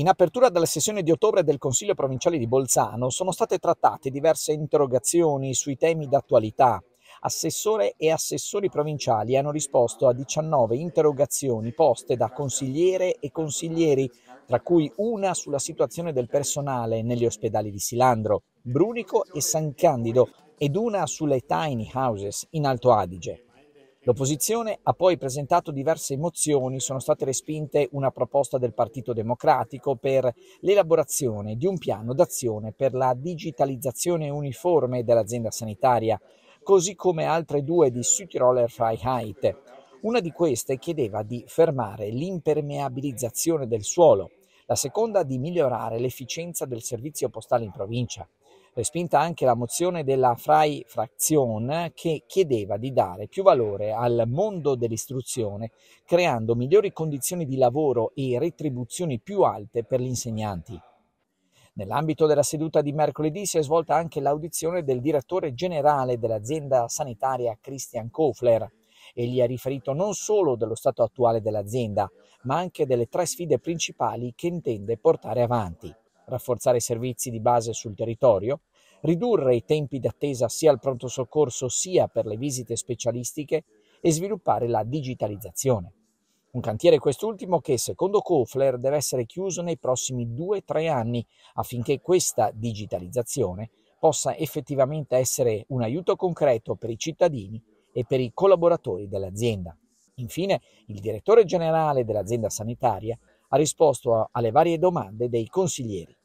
In apertura della sessione di ottobre del Consiglio provinciale di Bolzano sono state trattate diverse interrogazioni sui temi d'attualità. Assessore e assessori provinciali hanno risposto a 19 interrogazioni poste da consigliere e consiglieri, tra cui una sulla situazione del personale negli ospedali di Silandro, Brunico e San Candido ed una sulle tiny houses in Alto Adige. L'opposizione ha poi presentato diverse mozioni, sono state respinte una proposta del Partito Democratico per l'elaborazione di un piano d'azione per la digitalizzazione uniforme dell'azienda sanitaria, così come altre due di Südtiroler Freiheit. Una di queste chiedeva di fermare l'impermeabilizzazione del suolo, la seconda di migliorare l'efficienza del servizio postale in provincia respinta anche la mozione della Frai Fraktion che chiedeva di dare più valore al mondo dell'istruzione, creando migliori condizioni di lavoro e retribuzioni più alte per gli insegnanti. Nell'ambito della seduta di mercoledì si è svolta anche l'audizione del direttore generale dell'azienda sanitaria Christian Kofler. Egli ha riferito non solo dello stato attuale dell'azienda, ma anche delle tre sfide principali che intende portare avanti rafforzare i servizi di base sul territorio, ridurre i tempi d'attesa sia al pronto soccorso sia per le visite specialistiche e sviluppare la digitalizzazione. Un cantiere quest'ultimo che, secondo Kofler, deve essere chiuso nei prossimi 2-3 anni affinché questa digitalizzazione possa effettivamente essere un aiuto concreto per i cittadini e per i collaboratori dell'azienda. Infine, il direttore generale dell'azienda sanitaria ha risposto alle varie domande dei consiglieri.